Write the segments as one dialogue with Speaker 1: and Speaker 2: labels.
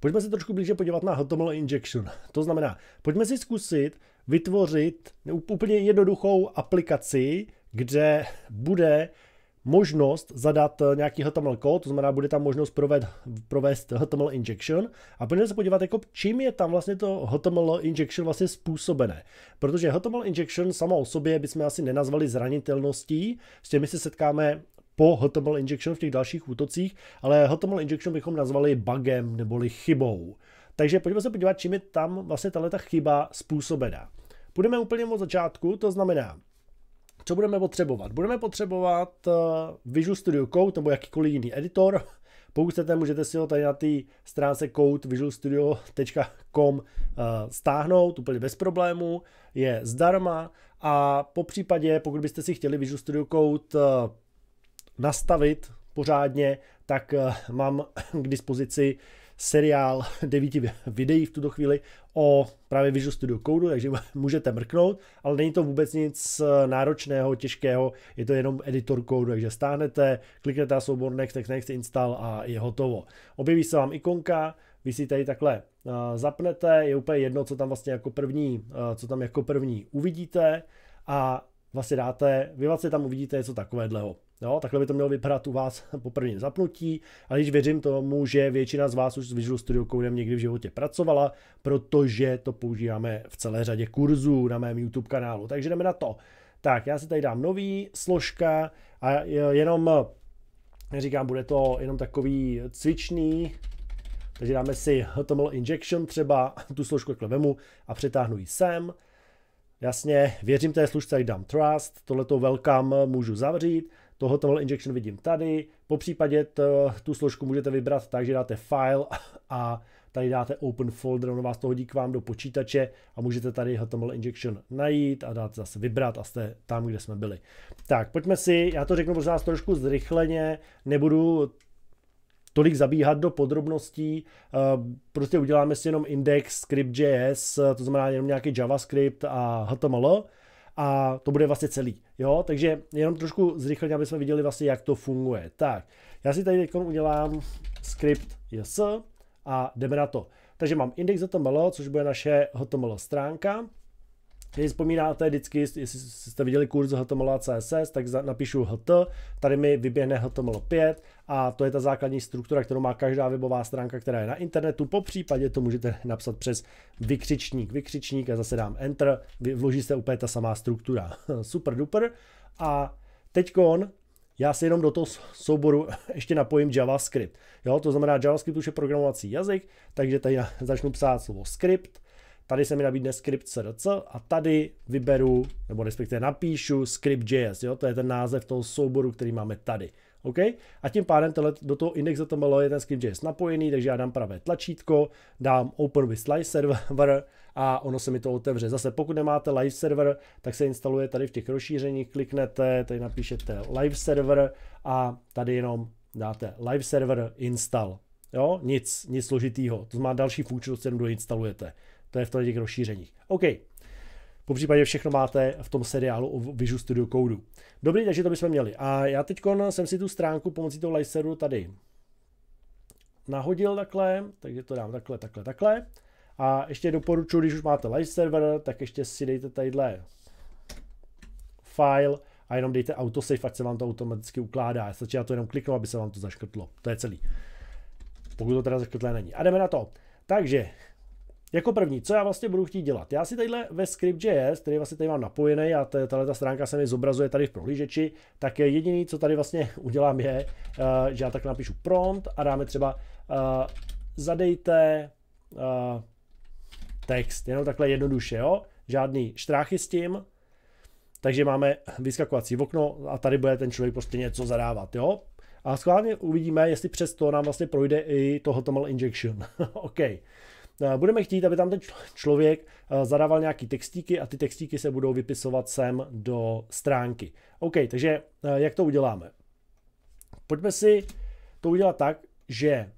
Speaker 1: Pojďme se trošku blíže podívat na HTML injection. To znamená, pojďme si zkusit vytvořit úplně jednoduchou aplikaci, kde bude možnost zadat eh, nějaký HTML kód, to znamená, bude tam možnost provést, provést HTML injection a pojďme se podívat, jako čím je tam vlastně to HTML injection vlastně způsobené. Protože HTML injection sama o sobě bychom asi nenazvali zranitelností, s těmi se setkáme po HTML injection v těch dalších útocích, ale HTML injection bychom nazvali bugem neboli chybou. Takže pojďme se podívat, čím je tam vlastně tahle chyba způsobená. Půjdeme úplně od začátku, to znamená, co budeme potřebovat? Budeme potřebovat eh, Visual Studio Code nebo jakýkoliv jiný editor. Pokud chcete, můžete si ho tady na té stránce codevisualstudio.com eh, stáhnout úplně bez problému, je zdarma a po případě, pokud byste si chtěli Visual Studio Code eh, nastavit pořádně, tak eh, mám k dispozici seriál devíti videí v tuto chvíli o právě Visual Studio Code, takže můžete mrknout, ale není to vůbec nic eh, náročného, těžkého, je to jenom editor kódu, takže stáhnete, kliknete na soubor Next, Next, Next, Install a je hotovo. Objeví se vám ikonka, vy si tady takhle eh, zapnete, je úplně jedno, co tam vlastně jako první, co tam jako první uvidíte a vlastně dáte, vy vlastně tam uvidíte něco takového. Jo, takhle by to mělo vypadat u vás po prvním zapnutí, ale když věřím tomu, že většina z vás už s Visual Studio Code někdy v životě pracovala, protože to používáme v celé řadě kurzů na mém YouTube kanálu. Takže jdeme na to. Tak, já si tady dám nový složka a jenom, říkám, bude to jenom takový cvičný, takže dáme si HTML injection třeba, tu složku takhle vemu a přetáhnu ji sem. Jasně, věřím té služce, jak dám trust, tohleto welcome můžu zavřít, to Hotable Injection vidím tady, po případě to, tu složku můžete vybrat tak, že dáte file a tady dáte open folder, ono vás to hodí k vám do počítače a můžete tady HTML injection najít a dát zase vybrat a jste tam, kde jsme byli. Tak, pojďme si, já to řeknu možná trošku zrychleně, nebudu tolik zabíhat do podrobností, eh, prostě uděláme si jenom index script.js, to znamená jenom nějaký JavaScript a HTML, a to bude vlastně celý. Jo? Takže jenom trošku zrychleně, aby jsme viděli vlastně, jak to funguje. Tak, já si tady teď udělám skript yes a jdeme na to. Takže mám index.html, což bude naše HTML stránka. Když vzpomínáte vždycky, jestli jste viděli kurz HTML a CSS, tak napíšu HT, tady mi vyběhne HTML 5 a to je ta základní struktura, kterou má každá webová stránka, která je na internetu. Po případě to můžete napsat přes vykřičník, vykřičník a zase dám Enter, vloží se úplně ta samá struktura. Super duper. A teďkon já si jenom do toho souboru ještě napojím JavaScript. Jo, to znamená, JavaScript už je programovací jazyk, takže tady začnu psát slovo script, Tady se mi nabídne script src a tady vyberu, nebo respektive napíšu script.js, jo? to je ten název toho souboru, který máme tady. OK? A tím pádem tohle, do toho index.html je ten script.js napojený, takže já dám pravé tlačítko, dám open with live server a ono se mi to otevře. Zase pokud nemáte live server, tak se instaluje tady v těch rozšířeních, kliknete, tady napíšete live server a tady jenom dáte live server install. Jo, nic, nic složitýho. To má další funkčnost, kterou doinstalujete. To je v těch rozšířeních. OK. Po případě všechno máte v tom seriálu o Visual Studio Code. Dobrý, takže to bychom měli. A já teď jsem si tu stránku pomocí toho laseru tady nahodil takhle, takže to dám takhle, takhle, takhle. A ještě doporučuji, když už máte live server, tak ještě si dejte tadyhle file a jenom dejte autosave, ať se vám to automaticky ukládá. Stačí na to jenom kliknu, aby se vám to zaškrtlo. To je celý. Pokud to teda zaškrtlé není. A jdeme na to. Takže jako první, co já vlastně budu chtít dělat? Já si tadyhle ve Script.js, který vlastně tady mám napojený a tahle ta stránka se mi zobrazuje tady v prohlížeči, tak jediný, co tady vlastně udělám je, eh, že já tak napíšu prompt a dáme třeba eh, zadejte eh, text, jenom takhle jednoduše, jo? Žádný štráchy s tím, takže máme vyskakovací okno a tady bude ten člověk prostě něco zadávat, jo? A schválně uvidíme, jestli přes to nám vlastně projde i to HTML injection. OK. No budeme chtít, aby tam ten člověk eh, zadával nějaký textíky a ty textíky se budou vypisovat sem do stránky. OK, takže eh, jak to uděláme? Pojďme si to udělat tak, že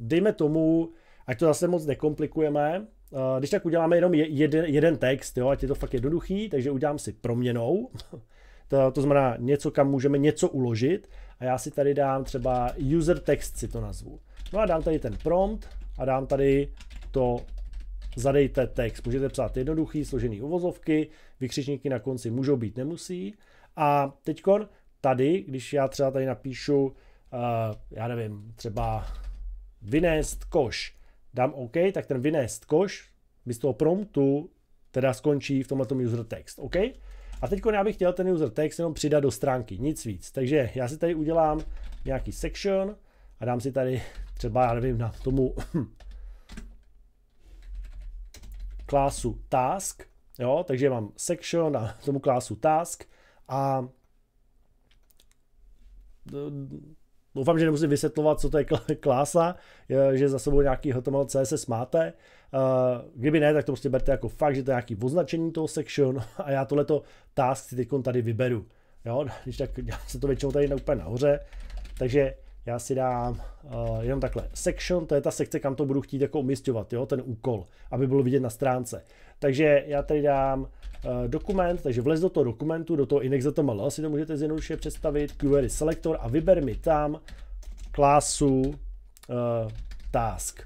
Speaker 1: dejme tomu, ať to zase moc nekomplikujeme, eh, když tak uděláme jenom jeden, jeden text, jo, ať je to fakt jednoduchý, takže udělám si proměnou, to, to znamená něco, kam můžeme něco uložit a já si tady dám třeba user text si to nazvu. No a dám tady ten prompt a dám tady to zadejte text. Můžete psát jednoduchý, složený uvozovky, vykřičníky na konci můžou být, nemusí. A teď tady, když já třeba tady napíšu, uh, já nevím, třeba vynést koš, dám OK, tak ten vynést koš by z toho promptu teda skončí v tomhle user text, OK? A teď já bych chtěl ten user text jenom přidat do stránky, nic víc. Takže já si tady udělám nějaký section, a dám si tady třeba, já nevím, na tomu klásu task, jo, takže mám section na tomu klásu task a eh, Doufám, že nemusím vysvětlovat, co to je klása, že za sebou nějaký HTML, CSS máte. Eh, kdyby ne, tak to prostě berte jako fakt, že to je nějaký označení toho section a já tohleto task si teď tady vyberu. Jo, když tak já se to většinou tady úplně nahoře. Takže já si dám uh, jenom takhle section, to je ta sekce, kam to budu chtít jako umistovat, jo, ten úkol, aby bylo vidět na stránce. Takže já tady dám uh, dokument, takže vlez do toho dokumentu, do toho index.html, si to můžete zjednoduše představit, query selector a vyber mi tam klásu uh, task.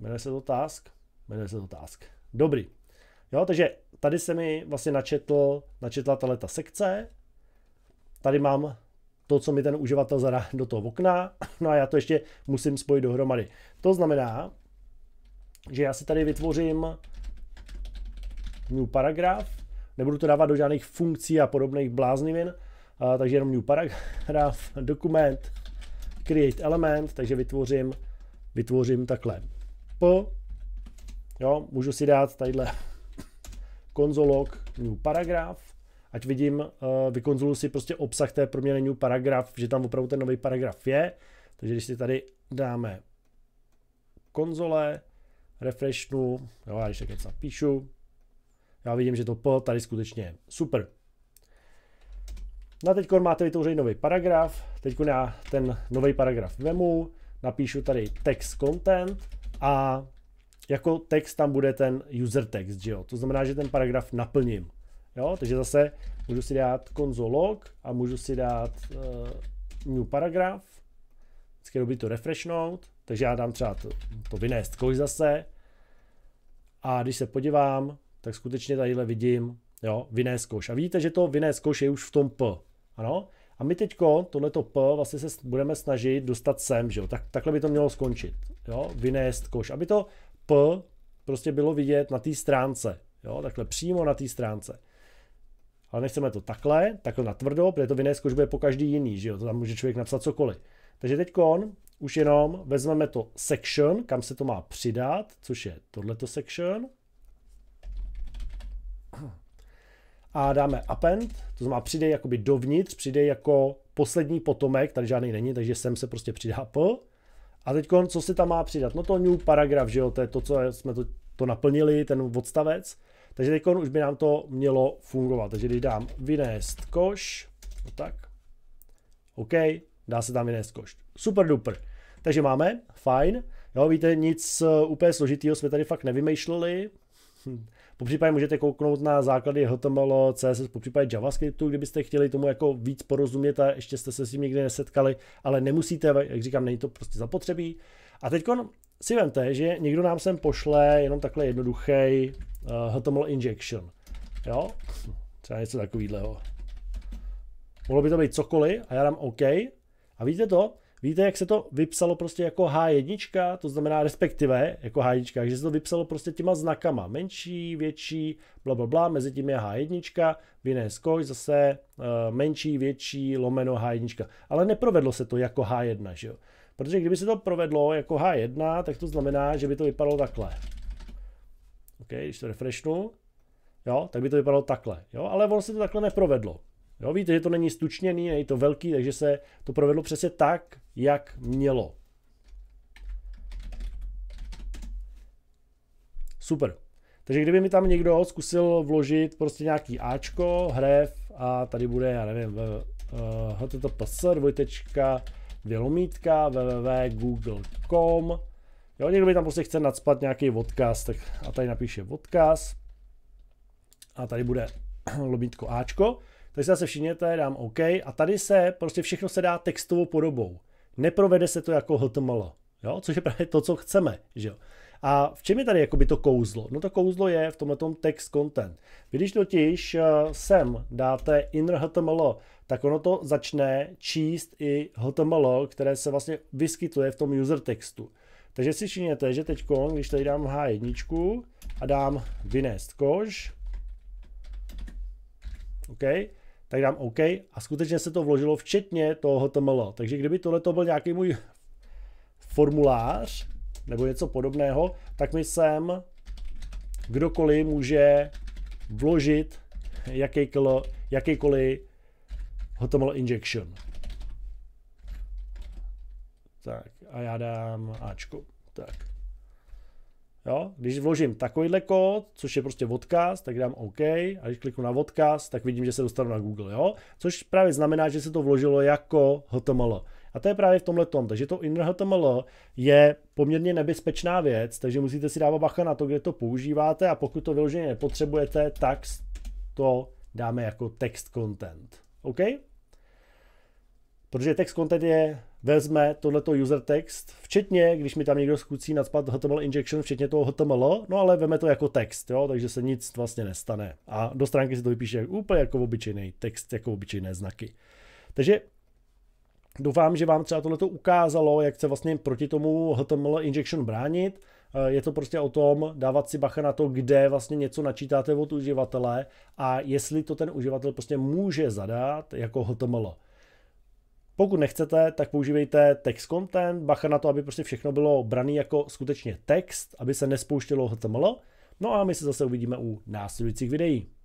Speaker 1: Jmenuje se to task? Jmenuje se to task. Dobrý. Jo, takže tady se mi vlastně načetl, načetla tahle sekce. Tady mám to, co mi ten uživatel zadá do toho okna, no a já to ještě musím spojit dohromady. To znamená, že já si tady vytvořím new paragraf, nebudu to dávat do žádných funkcí a podobných bláznivin, takže jenom new paragraf, dokument, create element, takže vytvořím, vytvořím takhle p, jo, můžu si dát tadyhle konzolog new paragraf, ať vidím, eh, vykonzuluji si prostě obsah té new paragraf, že tam opravdu ten nový paragraf je. Takže když si tady dáme konzole, refreshnu, jo, já když tak něco napíšu, já vidím, že to po tady skutečně je. Super. No a teď máte vytvořený nový paragraf, teď já ten nový paragraf vemu, napíšu tady text content a jako text tam bude ten user text, že jo? To znamená, že ten paragraf naplním. Jo, takže zase můžu si dát konzolog a můžu si dát uh, new paragraf. Vždycky dobrý to refreshnout, takže já dám třeba to, to vynést koš zase. A když se podívám, tak skutečně tadyhle vidím, jo, vynést koš. A vidíte, že to vynést koš je už v tom P. Ano? A my teďko tohleto P vlastně se budeme snažit dostat sem, že jo? Tak, takhle by to mělo skončit, jo? Vynést koš. Aby to P prostě bylo vidět na té stránce, jo? Takhle přímo na té stránce ale nechceme to takhle, takhle na tvrdo, protože to v jiné je po každý jiný, že jo, to tam může člověk napsat cokoliv. Takže teď už jenom vezmeme to section, kam se to má přidat, což je tohleto section. A dáme append, to znamená přidej jakoby dovnitř, přidej jako poslední potomek, tady žádný není, takže sem se prostě přidá p. A teď co se tam má přidat? No to new paragraf, že jo, to je to, co jsme to, to naplnili, ten odstavec. Takže teď už by nám to mělo fungovat. Takže když dám vynést koš, no tak, OK, dá se tam vynést koš. Super duper. Takže máme, fajn. Jo, víte, nic eh, úplně složitého jsme tady fakt nevymýšleli. Hm. Popřípadě můžete kouknout na základy HTML, CSS, popřípadě JavaScriptu, kdybyste chtěli tomu jako víc porozumět a ještě jste se s tím nikdy nesetkali, ale nemusíte, jak říkám, není to prostě zapotřebí. A teď si vemte, že někdo nám sem pošle jenom takhle jednoduchý uh, eh, HTML injection. Jo? Třeba něco takového. Mohlo by to být cokoliv a já dám OK. A víte to? Víte, jak se to vypsalo prostě jako H1, to znamená respektive jako H1, že se to vypsalo prostě těma znakama. Menší, větší, bla, bla, bla, mezi tím je H1, vyné skoč, zase uh, menší, větší, lomeno H1. Ale neprovedlo se to jako H1, že jo. Protože kdyby se to provedlo jako H1, tak to znamená, že by to vypadalo takhle. OK, když to refreshnu, jo, tak by to vypadalo takhle, jo, ale ono se to takhle neprovedlo. Jo, víte, že to není stučněný, je to velký, takže se to provedlo přesně tak, jak mělo. Super. Takže kdyby mi tam někdo zkusil vložit prostě nějaký Ačko, hrev a tady bude, já nevím, eh, eh, https dvojtečka dvě www.google.com. Jo, někdo mi tam prostě chce nadspat nějaký odkaz, tak a tady napíše odkaz. A tady bude lomítko Ačko. Takže se zase všimněte, dám OK. A tady se prostě všechno se dá textovou podobou. Neprovede se to jako HTML, jo? což je právě to, co chceme. Že jo? A v čem je tady jakoby to kouzlo? No to kouzlo je v tomhle text content. když totiž eh, sem dáte inner HTML tak ono to začne číst i HTML, které se vlastně vyskytuje v tom user textu. Takže si všimněte, že teď, když tady dám H1 a dám vynést kož, OK, tak dám OK a skutečně se to vložilo včetně toho HTML. Takže kdyby tohle to byl nějaký můj formulář nebo něco podobného, tak mi sem kdokoliv může vložit jakýkoliv, jakýkoliv HTML injection. Tak a já dám Ačko. Tak. Jo, když vložím takovýhle kód, což je prostě odkaz, tak dám OK a když kliknu na odkaz, tak vidím, že se dostanu na Google, jo? Což právě znamená, že se to vložilo jako HTML. A to je právě v tomhle tom, takže to inner HTML je poměrně nebezpečná věc, takže musíte si dávat bacha na to, kde to používáte a pokud to vyloženě nepotřebujete, tak to dáme jako text content. OK? protože text content je vezme tohleto user text, včetně, když mi tam někdo zkusí nadspat HTML injection, včetně toho HTML, no ale veme to jako text, jo, takže se nic vlastně nestane. A do stránky se to vypíše jako úplně jako obyčejný text, jako obyčejné znaky. Takže doufám, že vám třeba tohleto ukázalo, jak se vlastně proti tomu HTML injection bránit. Eh, je to prostě o tom dávat si bacha na to, kde vlastně něco načítáte od uživatele a jestli to ten uživatel prostě může zadat jako HTML. Pokud nechcete, tak používejte text content, bacha na to, aby prostě všechno bylo braný jako skutečně text, aby se nespouštělo HTML. No a my se zase uvidíme u následujících videí.